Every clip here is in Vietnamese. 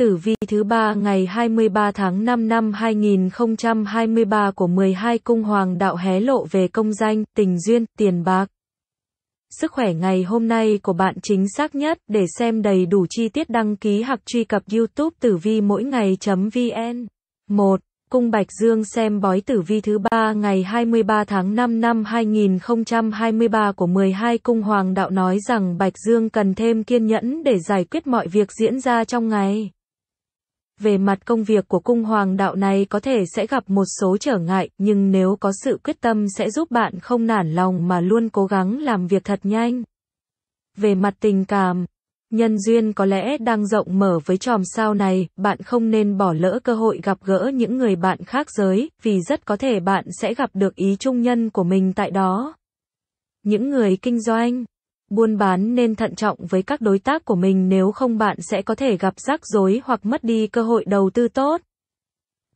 tử vi thứ ba ngày 23 tháng 5 năm 2023 của 12 cung hoàng đạo hé lộ về công danh, tình duyên, tiền bạc. Sức khỏe ngày hôm nay của bạn chính xác nhất để xem đầy đủ chi tiết đăng ký hoặc truy cập youtube tử vi mỗi ngày.vn 1. Cung Bạch Dương xem bói tử vi thứ ba ngày 23 tháng 5 năm 2023 của 12 cung hoàng đạo nói rằng Bạch Dương cần thêm kiên nhẫn để giải quyết mọi việc diễn ra trong ngày về mặt công việc của cung hoàng đạo này có thể sẽ gặp một số trở ngại, nhưng nếu có sự quyết tâm sẽ giúp bạn không nản lòng mà luôn cố gắng làm việc thật nhanh. Về mặt tình cảm, nhân duyên có lẽ đang rộng mở với chòm sao này, bạn không nên bỏ lỡ cơ hội gặp gỡ những người bạn khác giới, vì rất có thể bạn sẽ gặp được ý trung nhân của mình tại đó. Những người kinh doanh Buôn bán nên thận trọng với các đối tác của mình nếu không bạn sẽ có thể gặp rắc rối hoặc mất đi cơ hội đầu tư tốt.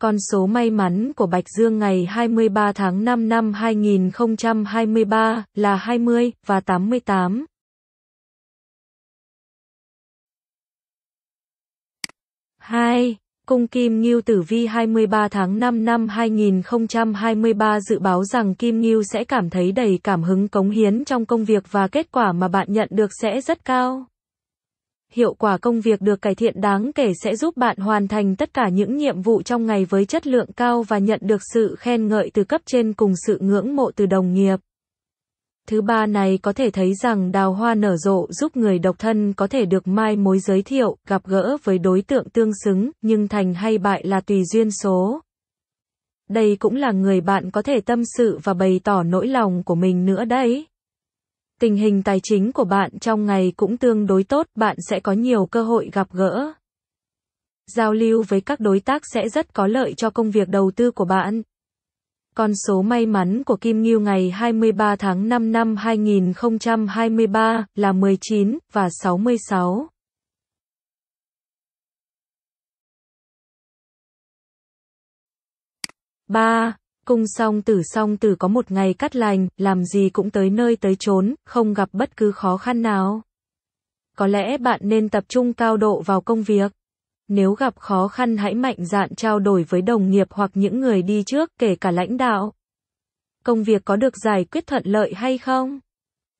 Con số may mắn của Bạch Dương ngày 23 tháng 5 năm 2023 là 20 và 88. hai Cung Kim Ngưu Tử Vi 23 tháng 5 năm 2023 dự báo rằng Kim Ngưu sẽ cảm thấy đầy cảm hứng cống hiến trong công việc và kết quả mà bạn nhận được sẽ rất cao. Hiệu quả công việc được cải thiện đáng kể sẽ giúp bạn hoàn thành tất cả những nhiệm vụ trong ngày với chất lượng cao và nhận được sự khen ngợi từ cấp trên cùng sự ngưỡng mộ từ đồng nghiệp. Thứ ba này có thể thấy rằng đào hoa nở rộ giúp người độc thân có thể được mai mối giới thiệu, gặp gỡ với đối tượng tương xứng, nhưng thành hay bại là tùy duyên số. Đây cũng là người bạn có thể tâm sự và bày tỏ nỗi lòng của mình nữa đấy. Tình hình tài chính của bạn trong ngày cũng tương đối tốt, bạn sẽ có nhiều cơ hội gặp gỡ. Giao lưu với các đối tác sẽ rất có lợi cho công việc đầu tư của bạn. Con số may mắn của Kim Ngưu ngày 23 tháng 5 năm 2023 là 19 và 66. ba Cung song tử song tử có một ngày cắt lành, làm gì cũng tới nơi tới chốn, không gặp bất cứ khó khăn nào. Có lẽ bạn nên tập trung cao độ vào công việc. Nếu gặp khó khăn hãy mạnh dạn trao đổi với đồng nghiệp hoặc những người đi trước, kể cả lãnh đạo. Công việc có được giải quyết thuận lợi hay không?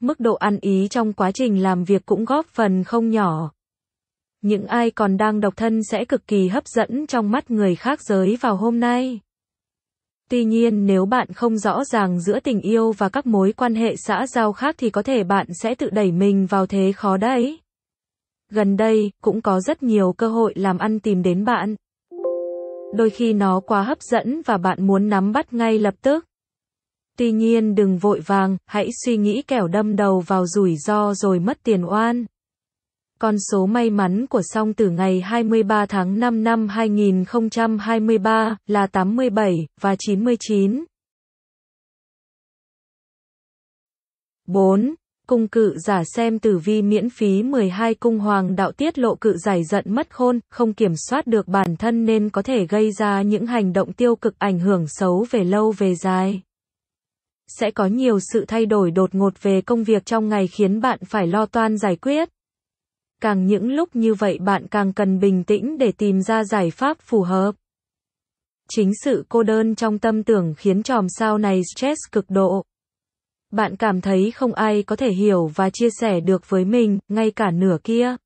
Mức độ ăn ý trong quá trình làm việc cũng góp phần không nhỏ. Những ai còn đang độc thân sẽ cực kỳ hấp dẫn trong mắt người khác giới vào hôm nay. Tuy nhiên nếu bạn không rõ ràng giữa tình yêu và các mối quan hệ xã giao khác thì có thể bạn sẽ tự đẩy mình vào thế khó đấy gần đây cũng có rất nhiều cơ hội làm ăn tìm đến bạn. Đôi khi nó quá hấp dẫn và bạn muốn nắm bắt ngay lập tức. Tuy nhiên đừng vội vàng, hãy suy nghĩ kẻo đâm đầu vào rủi ro rồi mất tiền oan. Con số may mắn của song tử ngày 23 tháng 5 năm 2023 là 87 và 99. 4 cung cự giả xem tử vi miễn phí 12 cung hoàng đạo tiết lộ cự giải giận mất khôn, không kiểm soát được bản thân nên có thể gây ra những hành động tiêu cực ảnh hưởng xấu về lâu về dài. Sẽ có nhiều sự thay đổi đột ngột về công việc trong ngày khiến bạn phải lo toan giải quyết. Càng những lúc như vậy bạn càng cần bình tĩnh để tìm ra giải pháp phù hợp. Chính sự cô đơn trong tâm tưởng khiến tròm sao này stress cực độ. Bạn cảm thấy không ai có thể hiểu và chia sẻ được với mình, ngay cả nửa kia.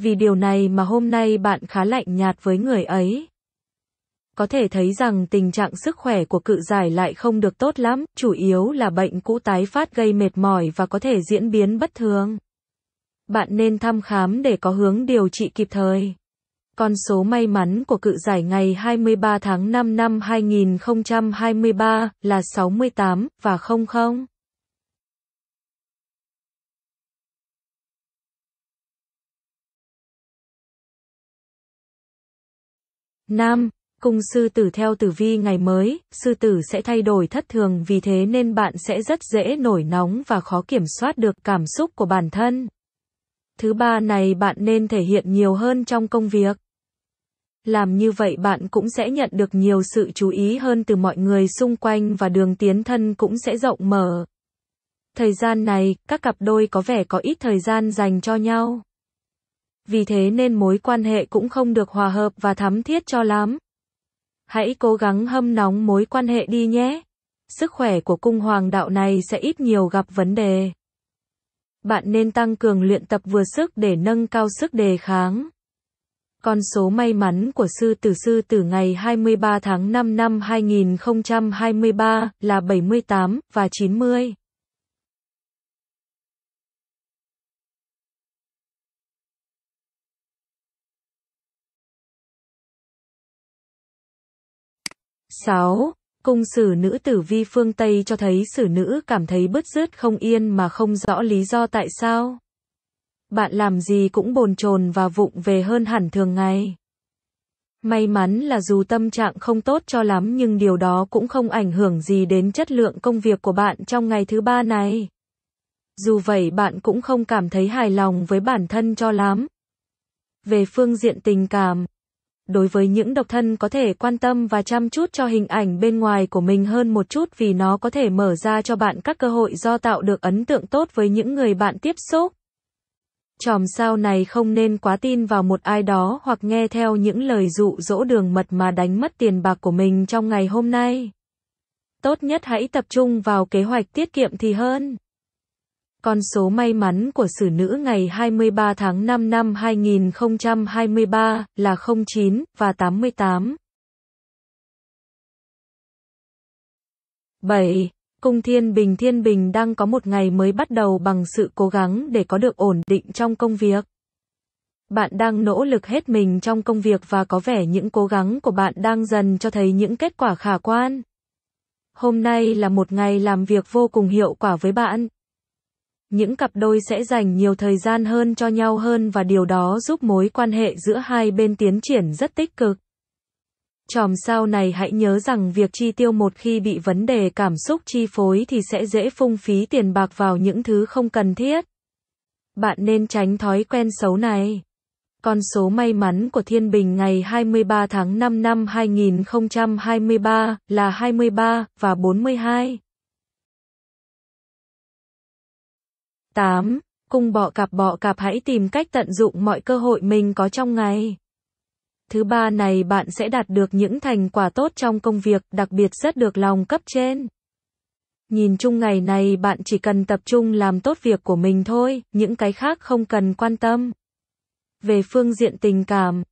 Vì điều này mà hôm nay bạn khá lạnh nhạt với người ấy. Có thể thấy rằng tình trạng sức khỏe của cự giải lại không được tốt lắm, chủ yếu là bệnh cũ tái phát gây mệt mỏi và có thể diễn biến bất thường. Bạn nên thăm khám để có hướng điều trị kịp thời. Con số may mắn của cự giải ngày 23 tháng 5 năm 2023 là 68 và 00. Nam, cung sư tử theo tử vi ngày mới, sư tử sẽ thay đổi thất thường vì thế nên bạn sẽ rất dễ nổi nóng và khó kiểm soát được cảm xúc của bản thân. Thứ ba này bạn nên thể hiện nhiều hơn trong công việc. Làm như vậy bạn cũng sẽ nhận được nhiều sự chú ý hơn từ mọi người xung quanh và đường tiến thân cũng sẽ rộng mở. Thời gian này, các cặp đôi có vẻ có ít thời gian dành cho nhau vì thế nên mối quan hệ cũng không được hòa hợp và thắm thiết cho lắm. Hãy cố gắng hâm nóng mối quan hệ đi nhé. Sức khỏe của cung hoàng đạo này sẽ ít nhiều gặp vấn đề. Bạn nên tăng cường luyện tập vừa sức để nâng cao sức đề kháng. Con số may mắn của sư tử sư tử ngày 23 tháng 5 năm 2023 là 78 và 90. 6. Cung sử nữ tử vi phương Tây cho thấy sử nữ cảm thấy bứt rứt không yên mà không rõ lý do tại sao. Bạn làm gì cũng bồn chồn và vụng về hơn hẳn thường ngày. May mắn là dù tâm trạng không tốt cho lắm nhưng điều đó cũng không ảnh hưởng gì đến chất lượng công việc của bạn trong ngày thứ ba này. Dù vậy bạn cũng không cảm thấy hài lòng với bản thân cho lắm. Về phương diện tình cảm, đối với những độc thân có thể quan tâm và chăm chút cho hình ảnh bên ngoài của mình hơn một chút vì nó có thể mở ra cho bạn các cơ hội do tạo được ấn tượng tốt với những người bạn tiếp xúc. Chòm sao này không nên quá tin vào một ai đó hoặc nghe theo những lời dụ dỗ đường mật mà đánh mất tiền bạc của mình trong ngày hôm nay. Tốt nhất hãy tập trung vào kế hoạch tiết kiệm thì hơn. Con số may mắn của xử nữ ngày 23 tháng 5 năm 2023 là 09 và 88. 7. Cung Thiên Bình Thiên Bình đang có một ngày mới bắt đầu bằng sự cố gắng để có được ổn định trong công việc. Bạn đang nỗ lực hết mình trong công việc và có vẻ những cố gắng của bạn đang dần cho thấy những kết quả khả quan. Hôm nay là một ngày làm việc vô cùng hiệu quả với bạn những cặp đôi sẽ dành nhiều thời gian hơn cho nhau hơn và điều đó giúp mối quan hệ giữa hai bên tiến triển rất tích cực. Chòm sao này hãy nhớ rằng việc chi tiêu một khi bị vấn đề cảm xúc chi phối thì sẽ dễ phung phí tiền bạc vào những thứ không cần thiết. Bạn nên tránh thói quen xấu này. Con số may mắn của Thiên Bình ngày 23 tháng 5 năm 2023 là 23 và 42. 8. Cung bọ cạp bọ cạp hãy tìm cách tận dụng mọi cơ hội mình có trong ngày. Thứ ba này bạn sẽ đạt được những thành quả tốt trong công việc, đặc biệt rất được lòng cấp trên. Nhìn chung ngày này bạn chỉ cần tập trung làm tốt việc của mình thôi, những cái khác không cần quan tâm. Về phương diện tình cảm,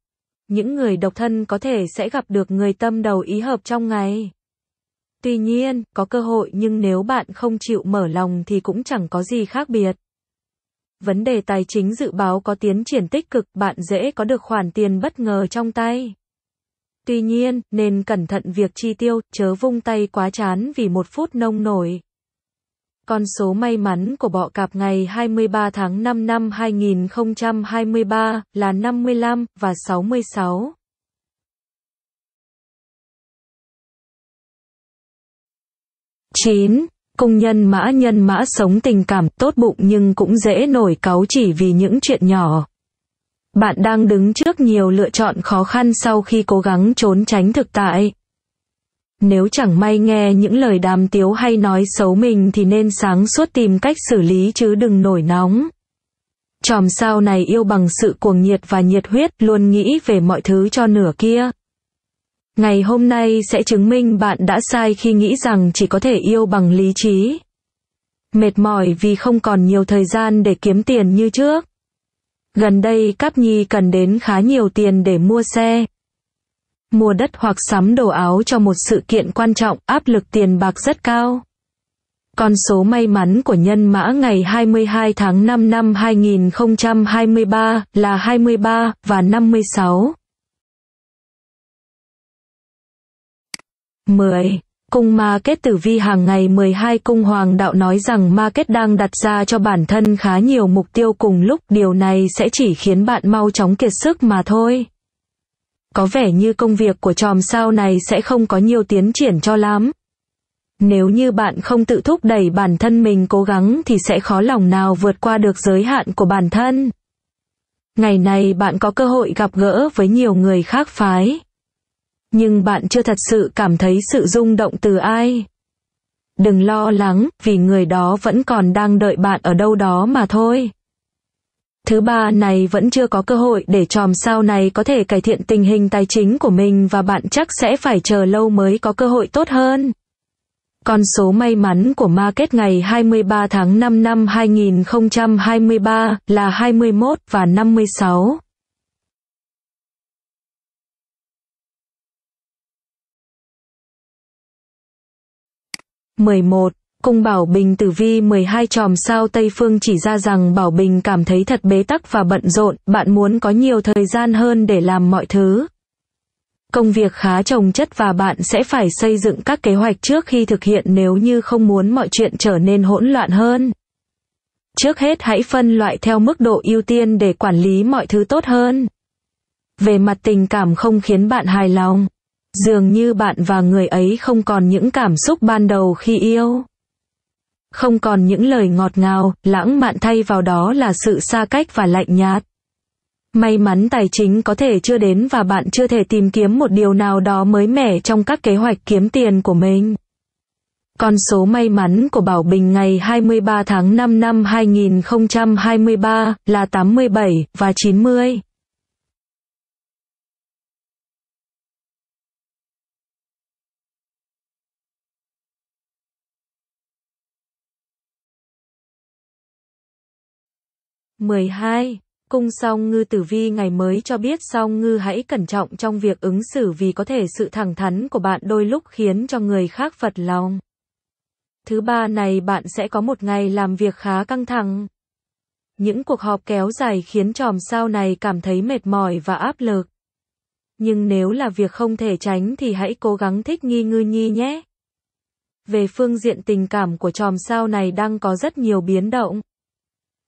những người độc thân có thể sẽ gặp được người tâm đầu ý hợp trong ngày. Tuy nhiên, có cơ hội nhưng nếu bạn không chịu mở lòng thì cũng chẳng có gì khác biệt. Vấn đề tài chính dự báo có tiến triển tích cực, bạn dễ có được khoản tiền bất ngờ trong tay. Tuy nhiên, nên cẩn thận việc chi tiêu, chớ vung tay quá chán vì một phút nông nổi. Con số may mắn của bọ cạp ngày 23 tháng 5 năm 2023 là 55 và 66. 9. Công nhân mã nhân mã sống tình cảm tốt bụng nhưng cũng dễ nổi cáu chỉ vì những chuyện nhỏ. Bạn đang đứng trước nhiều lựa chọn khó khăn sau khi cố gắng trốn tránh thực tại. Nếu chẳng may nghe những lời đàm tiếu hay nói xấu mình thì nên sáng suốt tìm cách xử lý chứ đừng nổi nóng. Chòm sao này yêu bằng sự cuồng nhiệt và nhiệt huyết luôn nghĩ về mọi thứ cho nửa kia. Ngày hôm nay sẽ chứng minh bạn đã sai khi nghĩ rằng chỉ có thể yêu bằng lý trí. Mệt mỏi vì không còn nhiều thời gian để kiếm tiền như trước. Gần đây Cáp Nhi cần đến khá nhiều tiền để mua xe. Mua đất hoặc sắm đồ áo cho một sự kiện quan trọng, áp lực tiền bạc rất cao. Con số may mắn của nhân mã ngày 22 tháng 5 năm 2023 là 23 và 56. 10. Cung ma kết tử vi hàng ngày 12 cung hoàng đạo nói rằng ma kết đang đặt ra cho bản thân khá nhiều mục tiêu cùng lúc điều này sẽ chỉ khiến bạn mau chóng kiệt sức mà thôi. Có vẻ như công việc của tròm sao này sẽ không có nhiều tiến triển cho lắm. Nếu như bạn không tự thúc đẩy bản thân mình cố gắng thì sẽ khó lòng nào vượt qua được giới hạn của bản thân. Ngày này bạn có cơ hội gặp gỡ với nhiều người khác phái nhưng bạn chưa thật sự cảm thấy sự rung động từ ai. Đừng lo lắng, vì người đó vẫn còn đang đợi bạn ở đâu đó mà thôi. Thứ ba này vẫn chưa có cơ hội để tròm sao này có thể cải thiện tình hình tài chính của mình và bạn chắc sẽ phải chờ lâu mới có cơ hội tốt hơn. Con số may mắn của market ngày 23 tháng 5 năm 2023 là 21 và 56. 11. Cung Bảo Bình tử vi 12 chòm sao Tây Phương chỉ ra rằng Bảo Bình cảm thấy thật bế tắc và bận rộn, bạn muốn có nhiều thời gian hơn để làm mọi thứ. Công việc khá trồng chất và bạn sẽ phải xây dựng các kế hoạch trước khi thực hiện nếu như không muốn mọi chuyện trở nên hỗn loạn hơn. Trước hết hãy phân loại theo mức độ ưu tiên để quản lý mọi thứ tốt hơn. Về mặt tình cảm không khiến bạn hài lòng. Dường như bạn và người ấy không còn những cảm xúc ban đầu khi yêu. Không còn những lời ngọt ngào, lãng mạn thay vào đó là sự xa cách và lạnh nhạt. May mắn tài chính có thể chưa đến và bạn chưa thể tìm kiếm một điều nào đó mới mẻ trong các kế hoạch kiếm tiền của mình. Con số may mắn của Bảo Bình ngày 23 tháng 5 năm 2023 là 87 và 90. 12. Cung song ngư tử vi ngày mới cho biết song ngư hãy cẩn trọng trong việc ứng xử vì có thể sự thẳng thắn của bạn đôi lúc khiến cho người khác phật lòng. Thứ ba này bạn sẽ có một ngày làm việc khá căng thẳng. Những cuộc họp kéo dài khiến chòm sao này cảm thấy mệt mỏi và áp lực. Nhưng nếu là việc không thể tránh thì hãy cố gắng thích nghi ngư nhi nhé. Về phương diện tình cảm của chòm sao này đang có rất nhiều biến động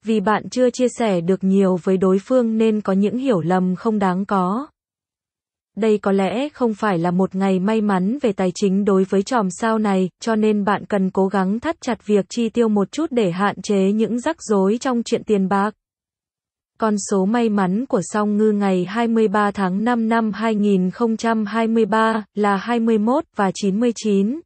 vì bạn chưa chia sẻ được nhiều với đối phương nên có những hiểu lầm không đáng có. Đây có lẽ không phải là một ngày may mắn về tài chính đối với chòm sao này, cho nên bạn cần cố gắng thắt chặt việc chi tiêu một chút để hạn chế những rắc rối trong chuyện tiền bạc. Con số may mắn của song ngư ngày 23 tháng 5 năm 2023 là 21 và 99.